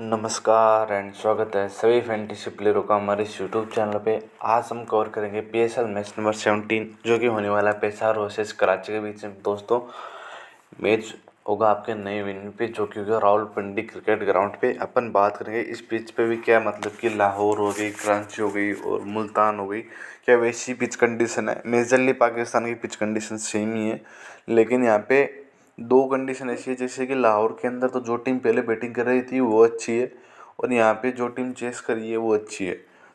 नमस्कार एंड स्वागत है सभी फैंटेसी प्लेयरों का हमारे इस यूट्यूब चैनल पे आज हम कवर करेंगे पीएसएल मैच नंबर सेवनटीन जो कि होने वाला है पेशा रोसेस कराची के बीच में दोस्तों मैच होगा आपके नए विन पे जो कि होगा राहुल पंडित क्रिकेट ग्राउंड पे अपन बात करेंगे इस पिच पे भी क्या मतलब कि लाहौर हो गई कराची हो गई और मुल्तान हो गई क्या वैसी पिच कंडीशन है मेजरली पाकिस्तान की पिच कंडीशन सेम ही है लेकिन यहाँ पे दो कंडीशन ऐसी है जैसे कि लाहौर के अंदर तो जो टीम पहले बैटिंग कर रही थी वो अच्छी है और यहाँ पे जो टीम चेस कर रही है वो अच्छी है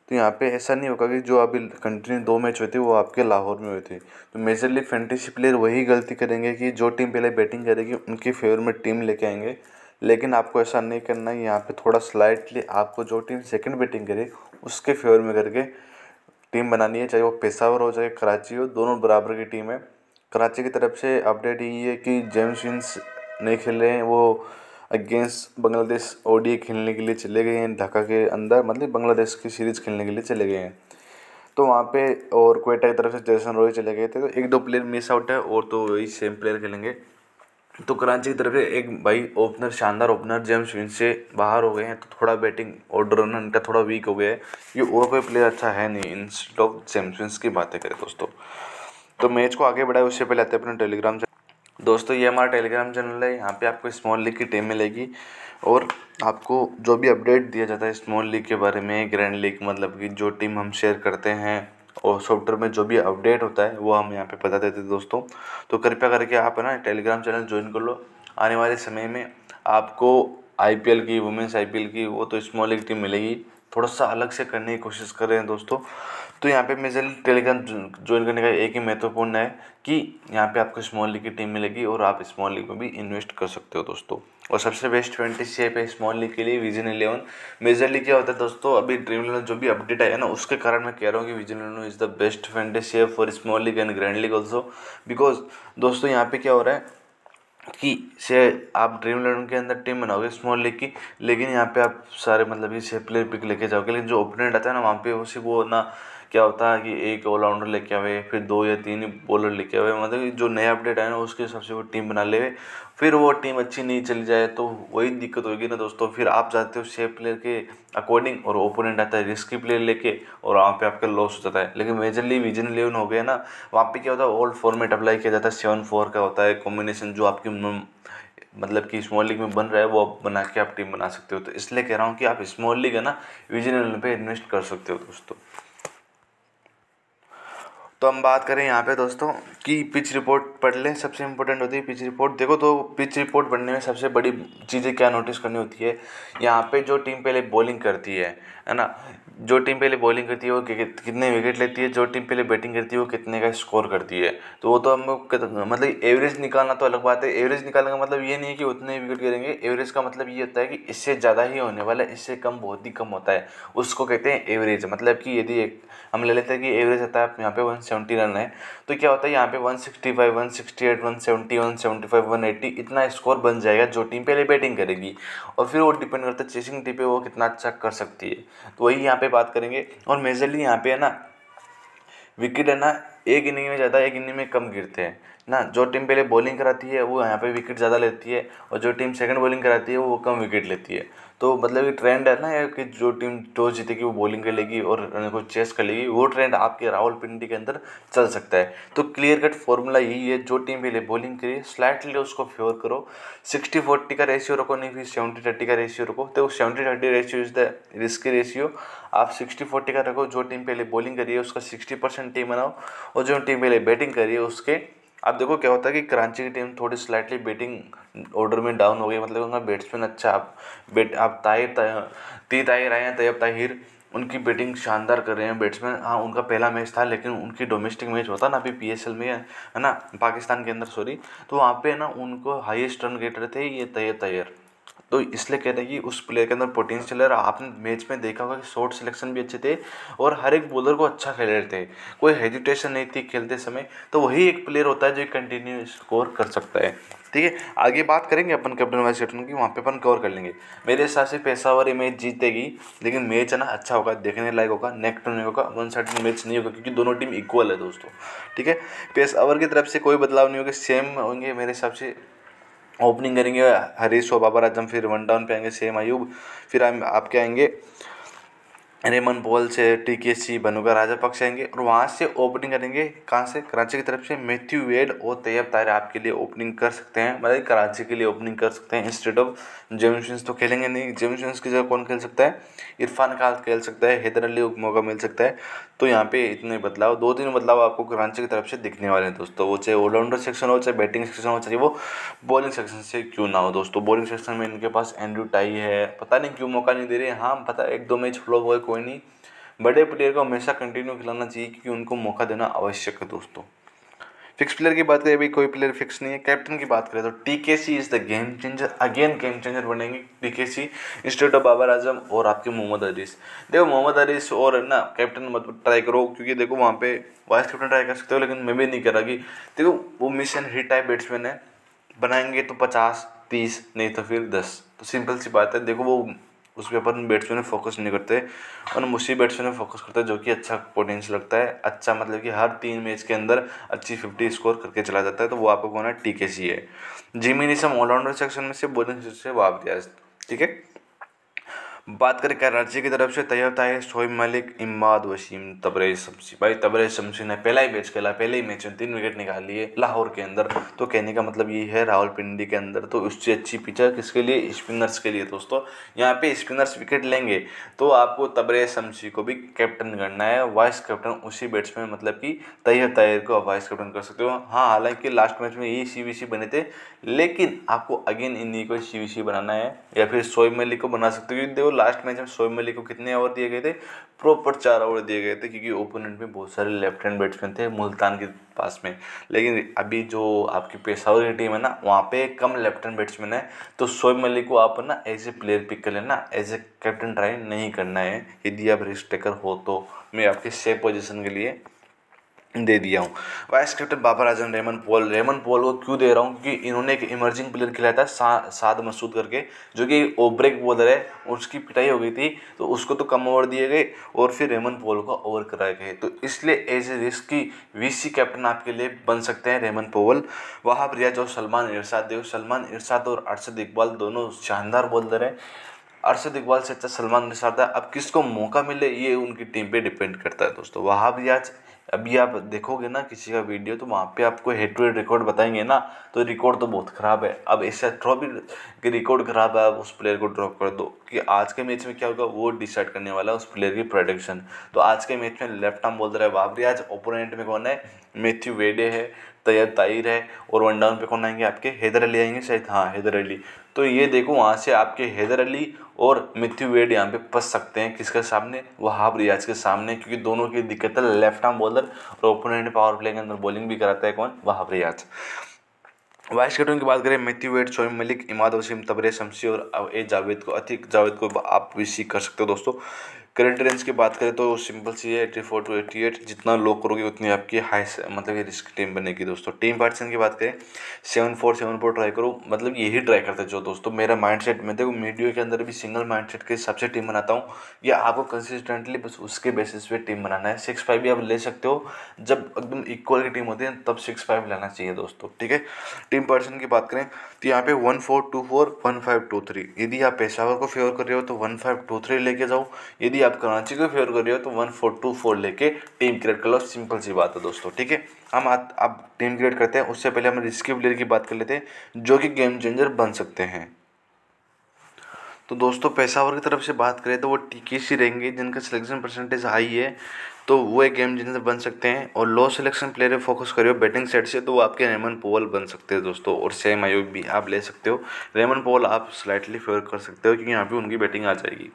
तो यहाँ पे ऐसा नहीं होगा कि जो अभी कंटिन्यू दो मैच हुए थे वो आपके लाहौर में हुए थे तो मेजरली फेंटेसी प्लेयर वही गलती करेंगे कि जो टीम पहले बैटिंग करेगी उनके फेवर में टीम लेके आएंगे लेकिन आपको ऐसा नहीं करना है यहाँ पर थोड़ा स्लाइटली आपको जो टीम सेकेंड बैटिंग करे उसके फेवर में करके टीम बनानी है चाहे वो पेशावर हो चाहे कराची हो दोनों बराबर की टीम है कराची की तरफ से अपडेट यही है कि जेम्स विंस नहीं खेल रहे हैं वो अगेंस्ट बांग्लादेश ओडीए खेलने के लिए चले गए हैं ढाका के अंदर मतलब बांग्लादेश की सीरीज़ खेलने के लिए चले गए हैं तो वहाँ पे और कोयटा की तरफ से जैसन रोई चले गए थे तो एक दो प्लेयर मिस आउट है और तो वही सेम प्लेयर खेलेंगे तो कराची की तरफ से एक भाई ओपनर शानदार ओपनर जेम्स विंस से बाहर हो गए हैं तो थोड़ा बैटिंग ऑर्डर इनका थोड़ा वीक हो गया है ये और कोई प्लेयर अच्छा है नहीं इन स्टॉक जेम्स विंस की बातें करें दोस्तों तो मैच को आगे बढ़ाए उससे पहले आते हैं अपने टेलीग्राम चैनल दोस्तों ये हमारा टेलीग्राम चैनल है यहाँ पे आपको स्मॉल लीग की टीम मिलेगी और आपको जो भी अपडेट दिया जाता है स्मॉल लीग के बारे में ग्रैंड लीग मतलब कि जो टीम हम शेयर करते हैं और सॉफ्टवेयर में जो भी अपडेट होता है वो हम यहाँ पर बता देते हैं दोस्तों तो कृपया करके आप ना टेलीग्राम चैनल ज्वाइन कर लो आने वाले समय में आपको आई की वुमेंस आई की वो तो स्मॉल लीग टीम मिलेगी थोड़ा सा अलग से करने की कोशिश कर रहे हैं दोस्तों तो यहाँ पे मेजरली टेलीग्राम ज्वाइन करने का एक ही महत्वपूर्ण है कि यहाँ पे आपको स्मॉल लीग की टीम मिलेगी और आप स्मॉल लीग में भी इन्वेस्ट कर सकते हो दोस्तों और सबसे बेस्ट ट्वेंटी सी है स्मॉल लीग के लिए विजन इलेवन मेजरली क्या होता है दोस्तों अभी ड्रीम इलेवन जो भी अपडेट आया ना उसके कारण मैं कह रहा हूँ कि vision eleven is the best twenty for small league and grand league also because दोस्तों यहाँ पे क्या हो रहा है कि से आप ड्रीम इलेवन के अंदर टीम बनाओगे स्मॉल लीग की लेकिन यहाँ पे आप सारे मतलब ये छः प्लेयर पिक लेके जाओगे लेकिन जो ओपोनेंट आता है ना वहाँ पे वो सिर्फ वो ना क्या होता है कि एक ऑलराउंडर लेके आवे फिर दो या तीन बॉलर लेके आवे मतलब जो नया अपडेट आए ना उसके हिसाब से वो टीम बना ले फिर वो टीम अच्छी नहीं चली जाए तो वही दिक्कत होगी ना दोस्तों फिर आप जाते हो सेफ प्लेयर के अकॉर्डिंग और ओपोनेंट आता है रिस्की प्लेयर लेके और वहाँ पे आपका लॉस हो जाता है लेकिन मेजरली विजन इलेवन हो गया ना वहाँ पे क्या होता है ओल्ड फॉर्मेट अप्लाई किया जाता है सेवन फोर का होता है कॉम्बिनेशन जो आपकी मतलब कि स्मॉल लीग में बन रहा है वो आप बना के आप टीम बना सकते हो तो इसलिए कह रहा हूँ कि आप स्मॉल लीग है ना विजन इलेवन पर इन्वेस्ट कर सकते हो दोस्तों तो हम बात करें यहाँ पे दोस्तों कि पिच रिपोर्ट पढ़ लें सबसे इम्पोर्टेंट होती है पिच रिपोर्ट देखो तो पिच रिपोर्ट पढ़ने में सबसे बड़ी चीज़ें क्या नोटिस करनी होती है यहाँ पे जो टीम पहले बॉलिंग करती है है ना जो टीम पहले बॉलिंग करती है वो कितने विकेट लेती है जो टीम पहले बैटिंग करती है वो कितने का स्कोर करती है तो वो तो लोग मतलब एवरेज निकालना तो अलग बात है एवरेज निकालने का मतलब ये नहीं है कि उतने विकेट गिरेंगे एवरेज का मतलब ये होता है कि इससे ज़्यादा ही होने वाला है इससे कम बहुत ही कम होता है उसको कहते हैं एवरेज मतलब कि यदि एक हम ले लेते हैं कि एवरेज होता है यहाँ पे वन सेवेंटी रन है तो क्या होता है यहाँ पे one sixty five one sixty eight one seventy one seventy five one eighty इतना स्कोर बन जाएगा जो टीम पहले बैटिंग करेगी और फिर वो डिपेंड करता है चेसिंग टीम पे वो कितना अच्छा कर सकती है तो वही यहाँ पे पे बात करेंगे और मेजरली यहाँ पे है ना विकेट है ना एक इनिंग में ज़्यादा एक इनिंग में कम गिरते हैं ना जो टीम पहले बॉलिंग कराती है वो यहाँ पे विकेट ज़्यादा लेती है और जो टीम सेकंड बॉलिंग कराती है वो कम विकेट लेती है तो मतलब ये ट्रेंड है ना ये कि जो टीम टॉस जीतेगी वो बॉलिंग कर लेगी और को चेस कर लेगी वो ट्रेंड आपके रावलपिंडी के अंदर चल सकता है तो क्लियर कट फॉर्मूला यही है जो टीम पहले बॉलिंग करिए स्लाइटली उसको फेवर करो सिक्सटी फोर्टी का रेशियो रखो नहीं फिर सेवेंटी थर्टी का रेशियो रखो तो seventy thirty ratio is the risky ratio आप सिक्सटी फोर्टी का रखो जो टीम पहले बॉलिंग करिए उसका सिक्सटी परसेंट टीम बनाओ और जो टीम पहले बैटिंग करिए उसके अब देखो क्या होता है कि कराची की टीम थोड़ी स्लाइटली बैटिंग ऑर्डर में डाउन हो गई मतलब उनका बैट्समैन अच्छा आप बेट आप ताहिर ती ताहिर आए हैं तैयब ताहिर उनकी बैटिंग शानदार कर रहे हैं बैट्समैन हाँ उनका पहला मैच था लेकिन उनकी डोमेस्टिक मैच होता ना अभी पी में है ना पाकिस्तान के अंदर सॉरी तो वहाँ पे ना उनको हाइस्ट रन गेटर थे ये तैयब तैयर तो इसलिए कहते हैं कि उस प्लेयर के अंदर पोटेंशियल है और आपने मैच में देखा होगा कि शॉर्ट सिलेक्शन भी अच्छे थे और हर एक बॉलर को अच्छा खेल रहे थे कोई हेजिटेशन नहीं थी खेलते समय तो वही एक प्लेयर होता है जो कंटिन्यू स्कोर कर सकता है ठीक है आगे बात करेंगे अपन कैप्टन वाइस कैप्टन की वहाँ पे अपन कवर कर लेंगे मेरे हिसाब से पेशावर ये मैच जीतेगी लेकिन मैच है ना अच्छा होगा देखने लायक होगा नेक्स्ट टू होगा वन साइड मैच नहीं होगा क्योंकि दोनों टीम इक्वल है दोस्तों ठीक है पेशावर की तरफ से कोई बदलाव नहीं होगा सेम होंगे मेरे हिसाब से ओपनिंग करेंगे हरीश और बाबर आजम फिर वन डाउन पे आएंगे सेम अयूब फिर आपके आएंगे रेमन बॉल से टी के सी बनुगा पक्ष आएंगे और वहाँ से ओपनिंग करेंगे कहाँ से कराची की तरफ से मैथ्यू वेड और तैयब तारे आपके लिए ओपनिंग कर सकते हैं मतलब कराची के लिए ओपनिंग कर सकते हैं इंस्टेड ऑफ जेम्स तो खेलेंगे नहीं जेम्स की जगह कौन खेल सकता है इरफान खान खेल सकता है हैदर अली मौका मिल सकता है तो यहाँ पे इतने बदलाव दो तीन बदलाव आपको कराची की तरफ से दिखने वाले हैं दोस्तों वो चाहे ऑलराउंडर सेक्शन हो चाहे बैटिंग सेक्शन हो चाहे वो बॉलिंग सेक्शन से क्यों ना हो दोस्तों बॉलिंग सेक्शन में इनके पास एंड्रू टाई है पता नहीं क्यों मौका नहीं दे रहे हाँ पता एक दो मैच फ्लो हुए कोई नहीं बड़े प्लेयर को हमेशा कंटिन्यू खिलाना चाहिए क्योंकि उनको मौका देना आवश्यक है दोस्तों फिक्स प्लेयर की बात करें अभी कोई प्लेयर फिक्स नहीं है कैप्टन की बात करें तो T K C is the game changer again game changer बनेंगे T K C instead of Babar Azam और आपके मोहम्मद अरीस देखो मोहम्मद अरीस और ना कैप्टन मतलब ट्राई करो क्योंकि देखो वहाँ पे वाइस कैप्टन ट्राई कर सकते हो लेकिन मैं भी नहीं कर रहा कि देखो वो miss and hit type batsman है बनाएंगे तो पचास तीस नहीं तो फिर दस तो सिंपल सी बात है देखो वो उस ऊपर अपन बैट्समैन फोकस नहीं करते और उसी बैट्समैन में फोकस करते हैं जो कि अच्छा पोटेंस लगता है अच्छा मतलब कि हर तीन मैच के अंदर अच्छी फिफ्टी स्कोर करके चला जाता है तो वो आपको कौन है टी के सी है जिमिनिसम ऑलराउंडर सेक्शन में से बोलिंग से वाप दिया ठीक है बात करें कराची की तरफ से तैयब ताहिर शोब मलिक इमाद वसीम तबरेज शमसी भाई तबरेज शमसी ने पहला ही मैच खेला पहले ही मैच में तीन विकेट निकाल लिए लाहौर के अंदर तो कहने का मतलब ये है राहुल पिंडी के अंदर तो उससे अच्छी पिचर किसके लिए स्पिनर्स के लिए दोस्तों यहाँ पे स्पिनर्स विकेट लेंगे तो आपको तबरेज शमसी को भी कैप्टन करना है वाइस कैप्टन उसी बैट्समैन मतलब कि तैयार तैयार को आप वाइस कैप्टन कर सकते हो हाँ हालांकि लास्ट मैच में यही सी बने थे लेकिन आपको अगेन इन्हीं को सी सी बनाना है या फिर सोएब मलिक को बना सकते हो क्योंकि देखो लास्ट मैच में सोएब मलिक को कितने ओवर दिए गए थे प्रॉपर चार ओवर दिए गए थे क्योंकि ओपोनेंट में बहुत सारे लेफ्ट हैंड बैट्समैन थे मुल्तान के पास में लेकिन अभी जो आपकी पेशावर की टीम है ना वहाँ पे कम लेफ्ट हैंड बैट्समैन है तो सोएब मलिक को आप ना एज ए प्लेयर पिक कर लेना एज ए कैप्टन ट्राई नहीं करना है यदि आप रिस्क टेकर हो तो मैं आपके सेफ पोजिशन के लिए दे दिया हूँ vice captain Babar Azam Rovman Powell Rovman Powell को क्यों दे रहा हूँ क्योंकि इन्होंने एक इमर्जिंग प्लेयर खिलाया था सा, साद मसूद करके जो कि ओब्रेक बॉलर है उसकी पिटाई हो गई थी तो उसको तो कम ओवर दिए गए और फिर रेमन पॉल को ओवर कराए गए तो इसलिए एज ए की वी सी कैप्टन आपके लिए बन सकते हैं रेमन पोवल वहाब रियाज और सलमान इरशाद देव सलमान इरशाद और अरशद इकबाल दोनों शानदार बॉलर हैं अरशद इकबाल से अच्छा सलमान इरशाद है अब किसको मौका मिले ये उनकी टीम पे डिपेंड करता है दोस्तों भी आज अभी आप देखोगे ना किसी का वीडियो तो वहाँ पे आपको हेड टू हेड रिकॉर्ड बताएंगे ना तो रिकॉर्ड तो बहुत ख़राब है अब ऐसा ट्रॉफी कि रिकॉर्ड ख़राब है आप उस प्लेयर को ड्रॉप कर दो कि आज के मैच में क्या होगा वो डिसाइड करने वाला है उस प्लेयर की प्रोडक्शन तो आज के मैच में लेफ्ट आर्म बोलते रहे बाबरी आज ओपोनेंट में कौन है मैथ्यू वेडे है तैयब तो ताहिर है और वन डाउन पे कौन आएंगे आपके हैदर अली आएंगे शायद हाँ हैदर अली तो ये देखो वहाँ से आपके हैदर अली और मिथ्यू वेड यहाँ पे फंस सकते हैं किसके सामने वहाब रियाज के सामने क्योंकि दोनों की दिक्कत है लेफ्ट आर्म बॉलर और ओपोनेंट पावर प्ले के अंदर बॉलिंग भी कराता है कौन वहाब रियाज वाइस कैप्टन की बात करें मिथ्यू वेड शोएब मलिक इमाद वसीम तबरे शमसी और ए जावेद को अतिक जावेद को आप भी सीख कर सकते हो दोस्तों करंट रेंज की बात करें तो सिंपल सी है eighty four to eighty eight जितना लो करोगे उतनी आपकी हाई मतलब ये रिस्क टीम बनेगी दोस्तों टीम पार्टीशन की बात करें seven four seven four try करो मतलब यही ट्राई करते जो दोस्तों मेरा माइंड सेट में देखो मीडियो के अंदर भी सिंगल माइंड सेट के हिसाब टीम बनाता हूँ या आपको कंसिस्टेंटली बस उसके बेसिस पे टीम बनाना है सिक्स फाइव भी आप ले सकते हो जब एकदम इक्वल की टीम होती है तब सिक्स फाइव लेना चाहिए दोस्तों ठीक है टीम पार्टीशन की बात करें तो यहाँ पे one four two four one five two three यदि आप पेशावर को फेवर कर रहे हो तो वन फाइव टू थ्री लेके जाओ यदि आप कराची को फेवर कर रहे हो तो वन फोर टू फोर लेके टीम क्रिएट कर लो सिंपल सी बात है दोस्तों ठीक है हम आप टीम क्रिएट करते हैं उससे पहले हम रिस्की प्लेयर की बात कर लेते हैं जो कि गेम चेंजर बन सकते हैं तो दोस्तों पेशावर की तरफ से बात करें तो वो टीके सी रहेंगे जिनका सिलेक्शन परसेंटेज हाई है तो वो एक गेम जिनसे बन सकते हैं और लो सिलेक्शन प्लेयर पे फोकस करियो बैटिंग सेट से तो वो आपके रेमन पोवल बन सकते हैं दोस्तों और सेम आयोग भी आप ले सकते हो रेमन पोवल आप स्लाइटली फेवर कर सकते हो क्योंकि यहाँ पे उनकी बैटिंग आ जाएगी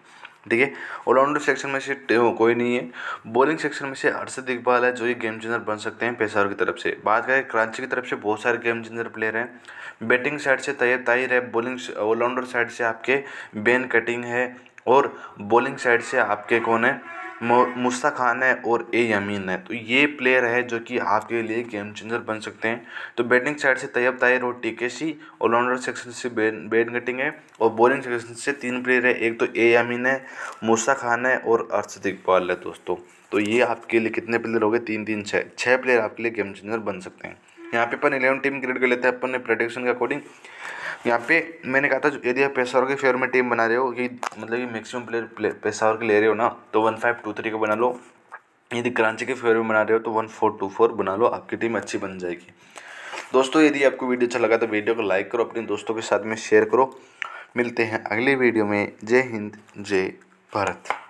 ठीक है ऑलराउंडर सेक्शन में से कोई नहीं है बॉलिंग सेक्शन में से अर्षद इकबाल है जो ये गेम चेंजर बन सकते हैं पेशावर की तरफ से बात करें कराची की तरफ से बहुत सारे गेम चेंजर प्लेयर हैं बैटिंग साइड से तैयार ताहिर है बॉलिंग ऑलराउंडर साइड से आपके बेन कटिंग है और बॉलिंग साइड से आपके कौन है मुस्ता खान है और ए यमीन है तो ये प्लेयर है जो कि आपके लिए गेम चेंजर बन सकते हैं तो बैटिंग साइड से तैयब ताहिर और सी ऑलराउंडर सेक्शन से बैट गटिंग है और बॉलिंग सेक्शन से तीन प्लेयर है एक तो ए यमीन है मुस्ता खान है और अर्शद इकबाल है दोस्तों तो ये आपके लिए कितने प्लेयर हो गए तीन तीन छः छः प्लेयर आपके लिए गेम चेंजर बन सकते हैं यहाँ पे अपन इलेवन टीम क्रिएट कर लेते हैं अपन ने प्रोडिक्शन के अकॉर्डिंग यहाँ पे मैंने कहा था यदि आप पेशावर के फेवर में टीम बना रहे हो कि मतलब कि मैक्सिमम प्लेयर प्ले, पेशावर के ले रहे हो ना तो वन फाइव टू थ्री का बना लो यदि कराची के फेवर में बना रहे हो तो वन फोर टू फोर बना लो आपकी टीम अच्छी बन जाएगी दोस्तों यदि आपको वीडियो अच्छा लगा तो वीडियो को लाइक करो अपने दोस्तों के साथ में शेयर करो मिलते हैं अगले वीडियो में जय हिंद जय भारत